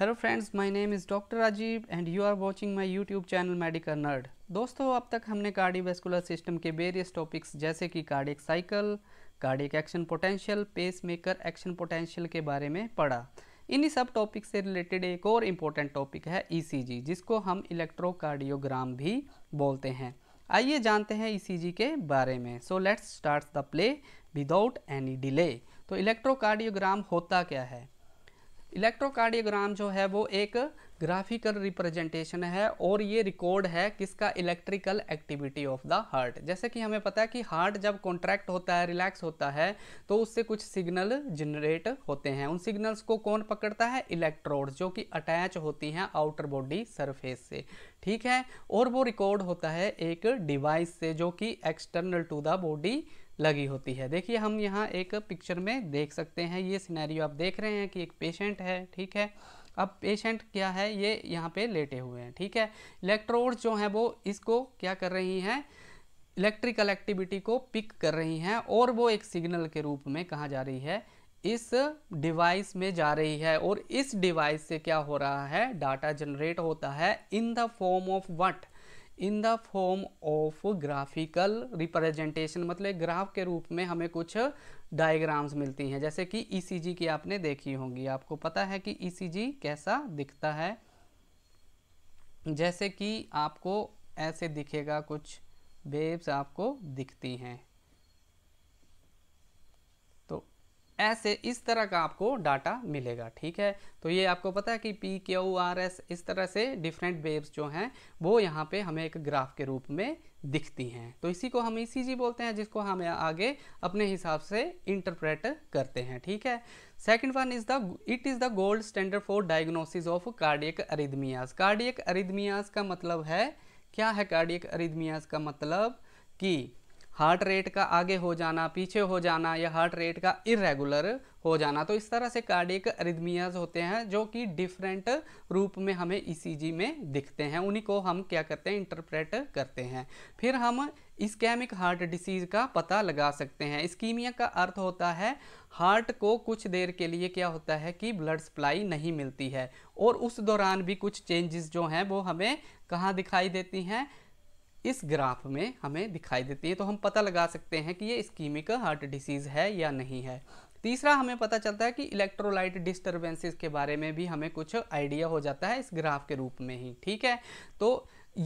hello friends my name is doctor Rajiv and you are watching my YouTube channel medical nerd दोस्तों अब तक हमने cardiovascular system के various topics जैसे कि cardiac cycle cardiac action potential pacemaker action potential के बारे में पढ़ा इन्हीं सब टॉपिक से रिलेटेड एक और इम्पोर्टेंट टॉपिक है ई e जिसको हम इलेक्ट्रोकार्डियोग्राम भी बोलते हैं आइए जानते हैं ई e के बारे में so let's start the play without any delay तो इलेक्ट्रोकार्डियोग्राम होता क्या है इलेक्ट्रोकार्डियोग्राम जो है वो एक ग्राफिकल रिप्रेजेंटेशन है और ये रिकॉर्ड है किसका electrical activity of the heart जैसे कि हमें पता है कि हार्ट जब कॉन्ट्रैक्ट होता है रिलैक्स होता है तो उससे कुछ सिग्नल जनरेट होते हैं उन सिग्नल्स को कौन पकड़ता है इलेक्ट्रोड जो कि अटैच होती हैं आउटर बॉडी सरफेस से ठीक है और वो रिकॉर्ड होता है एक डिवाइस से जो कि एक्सटर्नल टू द बॉडी लगी होती है देखिए हम यहाँ एक पिक्चर में देख सकते हैं ये सिनेरियो आप देख रहे हैं कि एक पेशेंट है ठीक है अब पेशेंट क्या है ये यहाँ पे लेटे हुए हैं ठीक है इलेक्ट्रोड जो हैं वो इसको क्या कर रही हैं इलेक्ट्रिकल एक्टिविटी को पिक कर रही हैं और वो एक सिग्नल के रूप में कहाँ जा रही है इस डिवाइस में जा रही है और इस डिवाइस से क्या हो रहा है डाटा जनरेट होता है in the form of what in the form of graphical representation मतलब ग्राफ के रूप में हमें कुछ डायग्राम्स मिलती हैं जैसे कि ईसीजी e की आपने देखी होंगी आपको पता है कि ईसीजी e कैसा दिखता है जैसे कि आपको ऐसे दिखेगा कुछ वेव्स आपको दिखती हैं ऐसे इस तरह का आपको डाटा मिलेगा ठीक है तो ये आपको पता है कि पी क्यू आर एस इस तरह से डिफरेंट वेव्स जो हैं वो यहाँ पे हमें एक ग्राफ के रूप में दिखती हैं तो इसी को हम इसी e जी बोलते हैं जिसको हम आगे अपने हिसाब से इंटरप्रेट करते हैं ठीक है second one is the it is the gold standard for diagnosis of cardiac arrhythmias cardiac arrhythmias का मतलब है क्या है कार्डियक अरिदमियाज का मतलब कि हार्ट रेट का आगे हो जाना पीछे हो जाना या हार्ट रेट का इरेगुलर हो जाना तो इस तरह से कार्डिक रिदमियाज होते हैं जो कि डिफरेंट रूप में हमें ई e में दिखते हैं उन्हीं को हम क्या करते हैं इंटरप्रेट करते हैं फिर हम इस्केमिक हार्ट डिसीज़ का पता लगा सकते हैं इस्कीमिया का अर्थ होता है हार्ट को कुछ देर के लिए क्या होता है कि ब्लड सप्लाई नहीं मिलती है और उस दौरान भी कुछ चेंजेस जो हैं वो हमें कहाँ दिखाई देती हैं इस ग्राफ में हमें दिखाई देती है तो हम पता लगा सकते हैं कि ये स्कीमिक हार्ट डिसीज़ है या नहीं है तीसरा हमें पता चलता है कि इलेक्ट्रोलाइट डिस्टर्बेंसेस के बारे में भी हमें कुछ आइडिया हो जाता है इस ग्राफ के रूप में ही ठीक है तो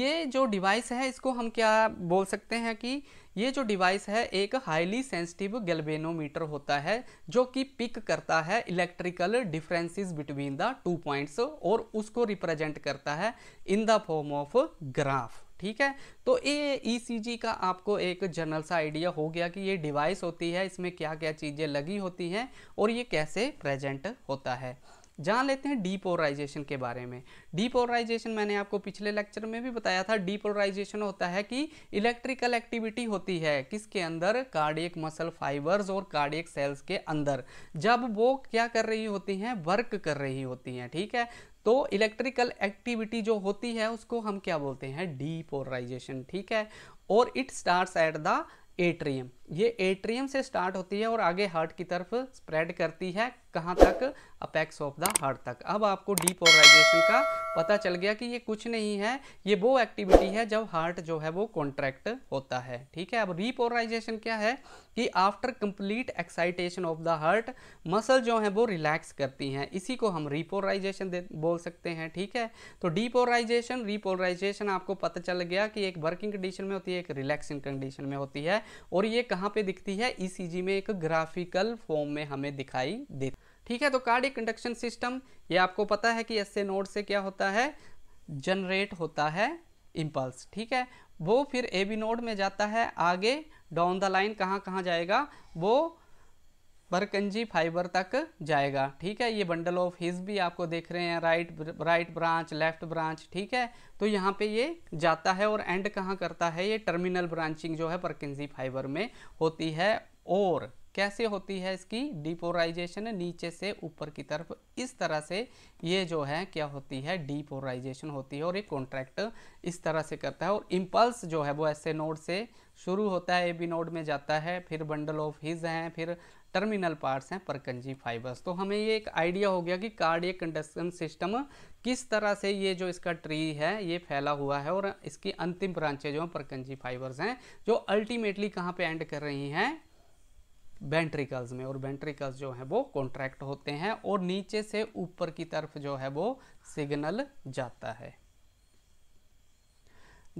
ये जो डिवाइस है इसको हम क्या बोल सकते हैं कि ये जो डिवाइस है एक हाईली सेंसिटिव गैल्वेनोमीटर होता है जो कि पिक करता है electrical differences between the two points और उसको रिप्रेजेंट करता है in the form of graph ठीक है तो ये ई e का आपको एक जनरल सा आइडिया हो गया कि ये डिवाइस होती है इसमें क्या क्या चीज़ें लगी होती हैं और ये कैसे प्रेजेंट होता है जान लेते हैं डीपोलराइजेशन के बारे में डीपोलराइजेशन मैंने आपको पिछले लेक्चर में भी बताया था डीपोलराइजेशन होता है कि इलेक्ट्रिकल एक्टिविटी होती है किसके अंदर कार्डियक मसल फाइबर्स और कार्डियक सेल्स के अंदर जब वो क्या कर रही होती हैं वर्क कर रही होती हैं ठीक है तो इलेक्ट्रिकल एक्टिविटी जो होती है उसको हम क्या बोलते हैं डीपोलराइजेशन ठीक है और it start at the atrium ये एट्रियम से स्टार्ट होती है और आगे हार्ट की तरफ स्प्रेड करती है कहाँ तक अपेक्स ऑफ द हार्ट तक अब आपको डीपोलराइजेशन का पता चल गया कि ये कुछ नहीं है ये वो एक्टिविटी है जब हार्ट जो है वो कॉन्ट्रैक्ट होता है ठीक है अब रीपोलराइजेशन क्या है कि after complete excitation of the heart muscle जो है वो रिलैक्स करती हैं इसी को हम रिपोलराइजेशन बोल सकते हैं ठीक है तो डीपोलराइजेशन रिपोलराइजेशन आपको पता चल गया कि एक वर्किंग कंडीशन में होती है एक रिलैक्सिंग कंडीशन में होती है और ये कहाँ पे दिखती है ईसीजी e में एक ग्राफिकल फॉर्म में हमें दिखाई देती ठीक है तो कार्डिक इंडक्शन सिस्टम ये आपको पता है कि एस ए नोड से क्या होता है जनरेट होता है इम्पल्स ठीक है वो फिर ए बी नोड में जाता है आगे डाउन द लाइन कहाँ कहाँ जाएगा वो बरकंजी फाइबर तक जाएगा ठीक है ये बंडल ऑफ हिज भी आपको देख रहे हैं right right branch left branch ठीक है तो यहाँ पे ये जाता है और एंड कहाँ करता है ये टर्मिनल ब्रांचिंग जो है बरकंजी फाइबर में होती है और कैसे होती है इसकी डिपोराइजेशन नीचे से ऊपर की तरफ इस तरह से ये जो है क्या होती है डिपोराइजेशन होती है और ये कॉन्ट्रैक्ट इस तरह से करता है और इम्पल्स जो है वो ऐसे नोड से शुरू होता है ए बी नोड में जाता है फिर बंडल ऑफ हिज हैं फिर टर्मिनल पार्ट्स हैं परकंजी फाइबर्स तो हमें ये एक आइडिया हो गया कि कार्डियक कंडक्शन सिस्टम किस तरह से ये जो इसका ट्री है ये फैला हुआ है और इसकी अंतिम ब्रांचें जो हैं परकंजी फाइबर्स हैं जो अल्टीमेटली कहाँ पे एंड कर रही हैं वेंट्रिकल्स में और वेंट्रिकल्स जो हैं वो कॉन्ट्रैक्ट होते हैं और नीचे से ऊपर की तरफ जो है वो सिग्नल जाता है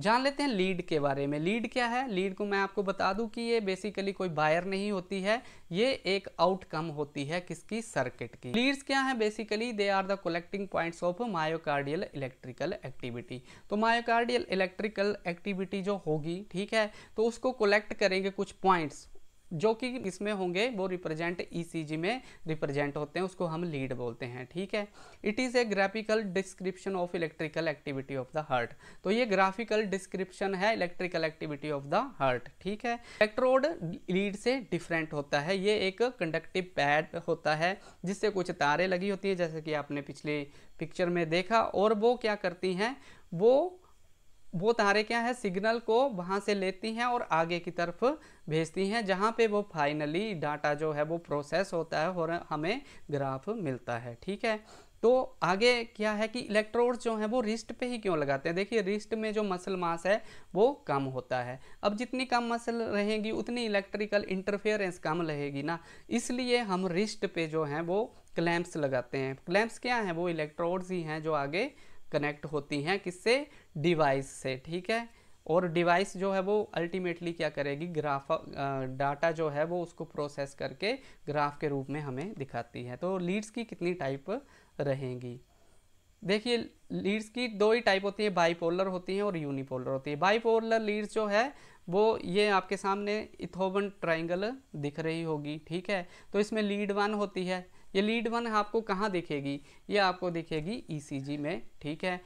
जान लेते हैं लीड के बारे में लीड क्या है लीड को मैं आपको बता दूं कि ये बेसिकली कोई बायर नहीं होती है ये एक आउटकम होती है किसकी सर्किट की लीड्स क्या है basically they are the collecting points of myocardial electrical activity तो मायोकार्डियल इलेक्ट्रिकल एक्टिविटी जो होगी ठीक है तो उसको कलेक्ट करेंगे कुछ पॉइंट्स जो कि इसमें होंगे वो रिप्रेजेंट ईसीजी e में रिप्रेजेंट होते हैं उसको हम लीड बोलते हैं ठीक है it is a graphical description of electrical activity of the heart तो ये ग्राफिकल डिस्क्रिप्शन है electrical activity of the heart ठीक है इलेक्ट्रोड लीड से डिफरेंट होता है ये एक कंडक्टिव पैड होता है जिससे कुछ तारे लगी होती है जैसे कि आपने पिछले पिक्चर में देखा और वो क्या करती हैं वो वो तारे क्या है सिग्नल को वहाँ से लेती हैं और आगे की तरफ भेजती हैं जहाँ पे वो फाइनली डाटा जो है वो प्रोसेस होता है और हमें ग्राफ मिलता है ठीक है तो आगे क्या है कि इलेक्ट्रोड्स जो हैं वो रिस्ट पे ही क्यों लगाते हैं देखिए रिस्ट में जो मसल मास है वो कम होता है अब जितनी कम मसल रहेगी उतनी इलेक्ट्रिकल इंटरफेरेंस कम रहेगी ना इसलिए हम रिस्ट पे जो हैं वो क्लैम्प्स लगाते हैं क्लैम्प्स क्या हैं वो इलेक्ट्रोड्स ही हैं जो आगे कनेक्ट होती हैं किससे डिवाइस से ठीक है और डिवाइस जो है वो अल्टीमेटली क्या करेगी ग्राफ डाटा जो है वो उसको प्रोसेस करके ग्राफ के रूप में हमें दिखाती है तो लीड्स की कितनी टाइप रहेंगी देखिए लीड्स की दो ही टाइप होती है बाईपोलर होती हैं और यूनिपोलर होती है बाईपोलर लीड्स जो है वो ये आपके सामने इथोवन ट्राइंगल दिख रही होगी ठीक है तो इसमें लीड वन होती है ये लीड वन आपको कहाँ दिखेगी ये आपको दिखेगी ईसीजी e में ठीक है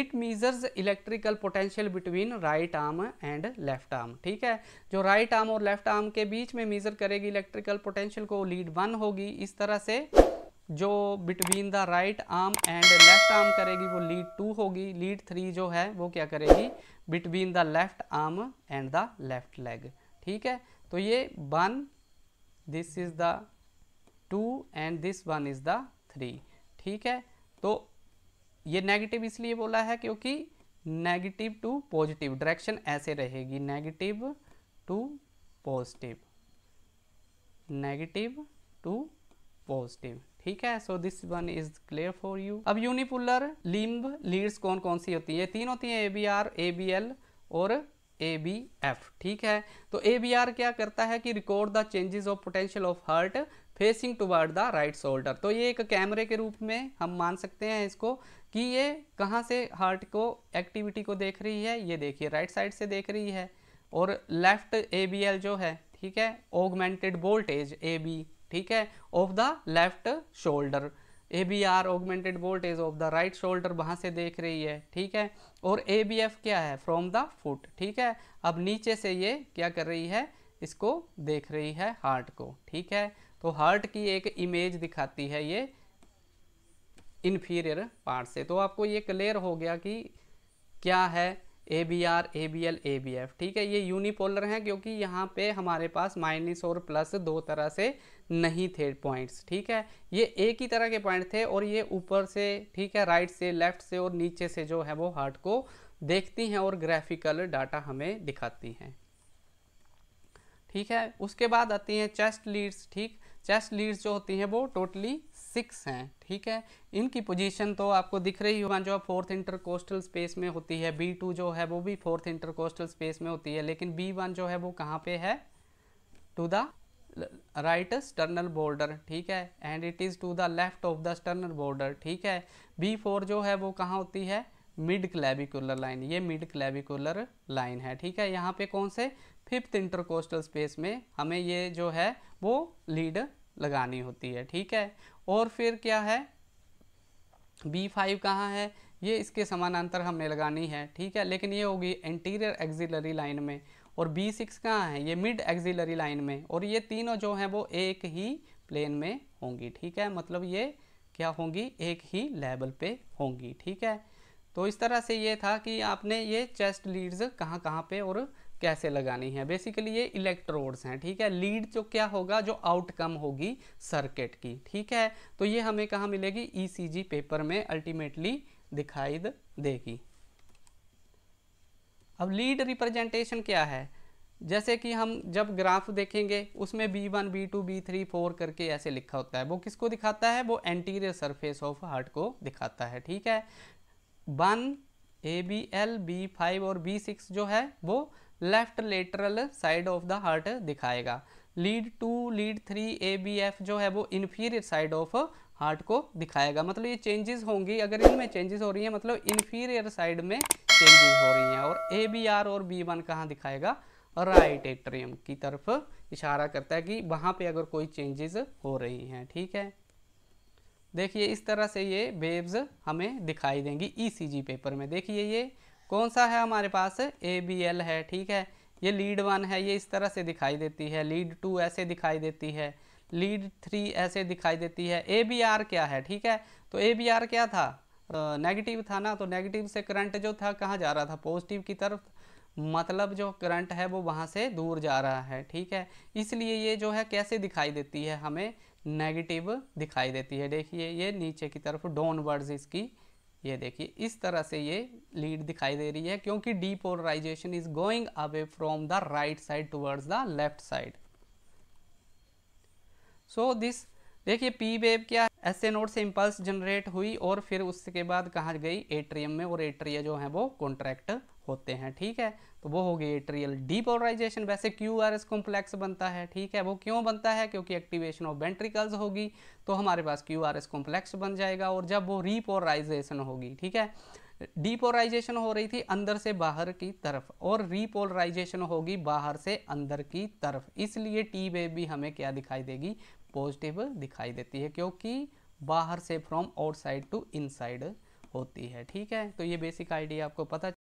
it measures electrical potential between right arm and left arm ठीक है जो राइट right आर्म और लेफ्ट आर्म के बीच में मीजर करेगी इलेक्ट्रिकल पोटेंशियल को लीड वन होगी इस तरह से जो between the right arm and left arm करेगी वो लीड टू होगी लीड थ्री जो है वो क्या करेगी between the left arm and the left leg ठीक है तो ये one this is the two and this one is the three ठीक है तो ये नेगेटिव इसलिए बोला है क्योंकि नेगेटिव टू पॉजिटिव डायरेक्शन ऐसे रहेगी negative to positive negative to positive ठीक है so this one is clear for you अब यूनिपुलर लिम्ब लीड्स कौन कौन सी होती है तीन होती हैं A V R A V L और ए बी एफ ठीक है तो ए बी आर क्या करता है कि record the changes of potential of heart facing toward the right shoulder तो ये एक कैमरे के रूप में हम मान सकते हैं इसको कि ये कहाँ से हार्ट को एक्टिविटी को देख रही है ये देखिए राइट साइड से देख रही है और लेफ्ट ए जो है ठीक है ऑगमेंटेड वोल्टेज ए बी ठीक है of the left shoulder A V R augmented voltage of the right shoulder वहाँ से देख रही है ठीक है और ए बी एफ क्या है फ्रॉम द फुट ठीक है अब नीचे से ये क्या कर रही है इसको देख रही है हार्ट को ठीक है तो हार्ट की एक इमेज दिखाती है ये इन्फीरियर पार्ट से तो आपको ये क्लियर हो गया कि क्या है A V R A V L A V F ठीक है ये यूनिपोलर हैं क्योंकि यहाँ पे हमारे पास माइनस और प्लस दो तरह से नहीं थे पॉइंट्स ठीक है ये एक ही तरह के पॉइंट थे और ये ऊपर से ठीक है राइट से लेफ्ट से और नीचे से जो है वो हार्ट को देखती हैं और ग्राफिकल डाटा हमें दिखाती हैं ठीक है उसके बाद आती हैं चेस्ट लीड्स ठीक चेस्ट लीड्स जो होती हैं वो टोटली सिक्स हैं ठीक है इनकी पोजीशन तो आपको दिख रही होगा जो फोर्थ इंटरकोस्टल स्पेस में होती है बी टू जो है वो भी फोर्थ इंटरकोस्टल स्पेस में होती है लेकिन बी वन जो है वो कहाँ पे है to the right sternal border ठीक है and it is to the left of the sternal border ठीक है बी फोर जो है वो कहाँ होती है मिड क्लेबिकुलर लाइन ये मिड क्लेबिकुलर लाइन है ठीक है यहाँ पे कौन से फिफ्थ इंटरकोस्टल स्पेस में हमें ये जो है वो लीड लगानी होती है ठीक है और फिर क्या है बी फाइव कहाँ है ये इसके समानांतर हमने लगानी है ठीक है लेकिन ये होगी एंटीरियर एक्जिलरी लाइन में और बी सिक्स कहाँ है ये मिड एक्जिलरी लाइन में और ये तीनों जो हैं वो एक ही प्लेन में होंगी ठीक है मतलब ये क्या होंगी एक ही लेवल पे होंगी ठीक है तो इस तरह से ये था कि आपने ये चेस्ट लीड्स कहाँ कहाँ पे और कैसे लगानी है बेसिकली ये इलेक्ट्रोड्स हैं ठीक है लीड जो क्या होगा जो आउटकम होगी सर्किट की ठीक है तो ये हमें कहाँ मिलेगी ईसीजी e पेपर में अल्टीमेटली दिखाई देगी अब लीड रिप्रेजेंटेशन क्या है जैसे कि हम जब ग्राफ देखेंगे उसमें B1, B2, B3, फोर करके ऐसे लिखा होता है वो किसको दिखाता है वो एंटीरियर सरफेस ऑफ हार्ट को दिखाता है ठीक है one A V L V five और बी सिक्स जो है वो left lateral side of the heart दिखाएगा lead two lead three A V F जो है वो इन्फीरियर साइड ऑफ हार्ट को दिखाएगा मतलब ये चेंजेस होंगी अगर इनमें चेंजेस हो रही हैं मतलब इन्फीरियर साइड में चेंजेस हो रही हैं और ए बी आर और बी वन कहाँ दिखाएगा राइट एट्रियम की तरफ इशारा करता है कि वहाँ पे अगर कोई चेंजेस हो रही हैं ठीक है देखिए इस तरह से ये वेव्स हमें दिखाई देंगी ईसीजी e पेपर में देखिए ये कौन सा है हमारे पास ए बी एल है ठीक है ये लीड वन है ये इस तरह से दिखाई देती है लीड टू ऐसे दिखाई देती है लीड थ्री ऐसे दिखाई देती है ए बी आर क्या है ठीक है तो ए बी आर क्या था नेगेटिव था ना तो नेगेटिव से करंट जो था कहाँ जा रहा था पॉजिटिव की तरफ मतलब जो करंट है वो वहाँ से दूर जा रहा है ठीक है इसलिए ये जो है कैसे दिखाई देती है हमें नेगेटिव दिखाई देती है देखिए ये नीचे की तरफ डोन वर्ड्स इसकी ये देखिए इस तरह से ये लीड दिखाई दे रही है क्योंकि depolarisation is going away from the right side towards the left side so this देखिए पी वेव क्या है ऐसे नोट से इम्पल्स जनरेट हुई और फिर उसके बाद कहाँ गई एट्रियम में और एट्रिया जो है वो कॉन्ट्रैक्ट होते हैं ठीक है तो वो हो गई एट्रियल डीपोलराइजेशन वैसे क्यू आर एस कॉम्प्लेक्स बनता है ठीक है वो क्यों बनता है क्योंकि एक्टिवेशन ऑफ वेंट्रिकल्स होगी तो हमारे पास क्यू आर एस कॉम्प्लेक्स बन जाएगा और जब वो रीपोलराइजेशन होगी ठीक है डीपोलराइजेशन हो रही थी अंदर से बाहर की तरफ और रीपोलराइजेशन होगी बाहर से अंदर की तरफ इसलिए टी वे भी हमें क्या दिखाई देगी पॉजिटिव दिखाई देती है क्योंकि बाहर से फ्रॉम आउटसाइड टू इनसाइड होती है ठीक है तो ये बेसिक आइडिया आपको पता